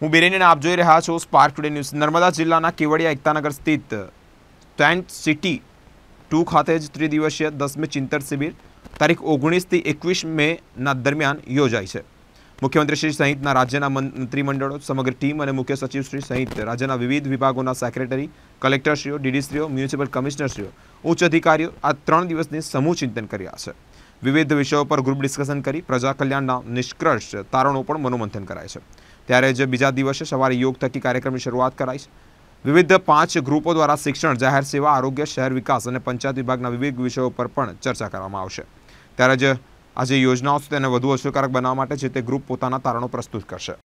હું બિરેન આપ જોઈ રહ્યા છો સ્પાર્ક ટુડે ન્યૂઝ નર્મદા જિલ્લાના કેવડિયા એકતાનગર સ્થિત ટેન્ટ સિટી ટુ ખાતે જ ત્રિદિવસીય દસમી ચિંતન શિબિર તારીખ ઓગણીસથી એકવીસ મેના દરમિયાન યોજાય છે મુખ્યમંત્રી શ્રી સહિતના રાજ્યના મંત્રીમંડળો સમગ્ર ટીમ અને મુખ્ય સચિવ શ્રી સહિત રાજ્યના વિવિધ વિભાગોના સેક્રેટરી કલેક્ટરશ્રીઓ ડીડીશ્રીઓ મ્યુનિસિપલ કમિશનરશ્રીઓ ઉચ્ચ અધિકારીઓ આ ત્રણ દિવસની સમૂહ ચિંતન કર્યા છે વિવિધ વિષયો પર ગ્રુપ ડિસ્કશન કરી પ્રજા કલ્યાણના નિષ્કર્ષ તારણો પણ મનોમંથન કરાય છે ત્યારે જ બીજા દિવસે સવારે યોગ થકી કાર્યક્રમની શરૂઆત કરાઈ છે વિવિધ પાંચ ગ્રુપો દ્વારા શિક્ષણ જાહેર સેવા આરોગ્ય શહેર વિકાસ અને પંચાયત વિભાગના વિવિધ વિષયો પર પણ ચર્ચા કરવામાં આવશે ત્યારે જ જે યોજનાઓ છે તેને વધુ અસરકારક બનાવવા માટે જે તે ગ્રુપ પોતાના તારણો પ્રસ્તુત કરશે